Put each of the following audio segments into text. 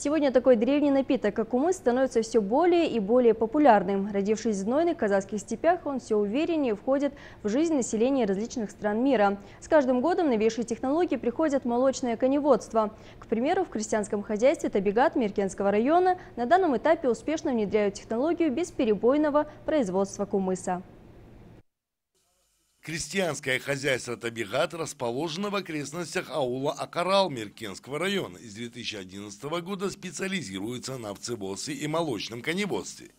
Сегодня такой древний напиток, как умы, становится все более и более популярным. Родившись в знойных казахских степях, он все увереннее входит в жизнь населения различных стран мира. С каждым годом новейшие технологии приходят в молочное коневодство. К примеру, в крестьянском хозяйстве Табигат Меркенского района на данном этапе успешно внедряют технологию бесперебойного производства кумыса. Крестьянское хозяйство Табигат расположено в окрестностях аула Акарал Меркенского района. С 2011 года специализируется на овцеводстве и молочном коневодстве.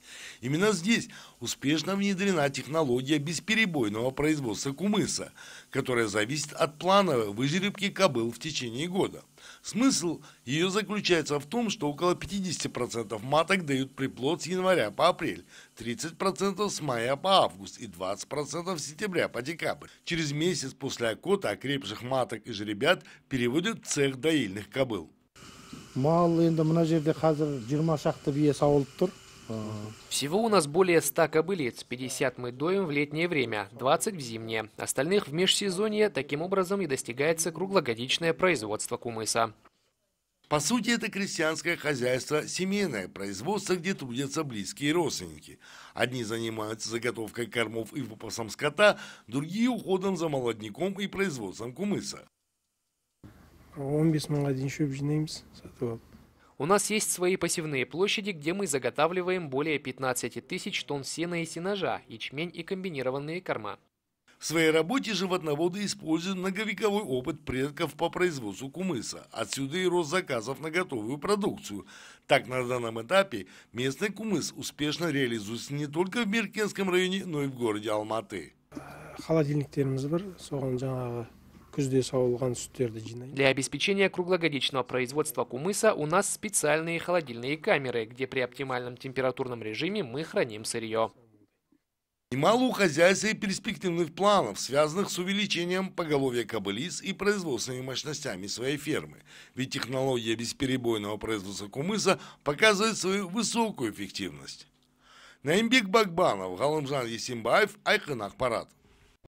Именно здесь успешно внедрена технология бесперебойного производства кумыса, которая зависит от плановой выжеребки кобыл в течение года. Смысл ее заключается в том, что около 50% маток дают приплод с января по апрель, 30% с мая по август и 20% с сентября по декабрь. Через месяц после окота окрепших маток и жеребят переводят в цех доильных кобыл. Всего у нас более 100 кобылиц, 50 мы доим в летнее время, 20 в зимнее. Остальных в межсезонье, таким образом и достигается круглогодичное производство кумыса. По сути, это крестьянское хозяйство – семейное производство, где трудятся близкие родственники. Одни занимаются заготовкой кормов и выпасом скота, другие – уходом за молодняком и производством кумыса. У нас есть свои посевные площади, где мы заготавливаем более 15 тысяч тонн сена и сенажа, ячмень и комбинированные корма. В своей работе животноводы используют многовековой опыт предков по производству кумыса. Отсюда и рост заказов на готовую продукцию. Так, на данном этапе местный кумыс успешно реализуется не только в Меркенском районе, но и в городе Алматы. Холодильник для обеспечения круглогодичного производства кумыса у нас специальные холодильные камеры, где при оптимальном температурном режиме мы храним сырье. Немало у хозяйства и перспективных планов, связанных с увеличением поголовья кобылиц и производственными мощностями своей фермы. Ведь технология бесперебойного производства кумыса показывает свою высокую эффективность. Наимбек Багбанов, Галымжан Есимбаев, Айханах Паратов.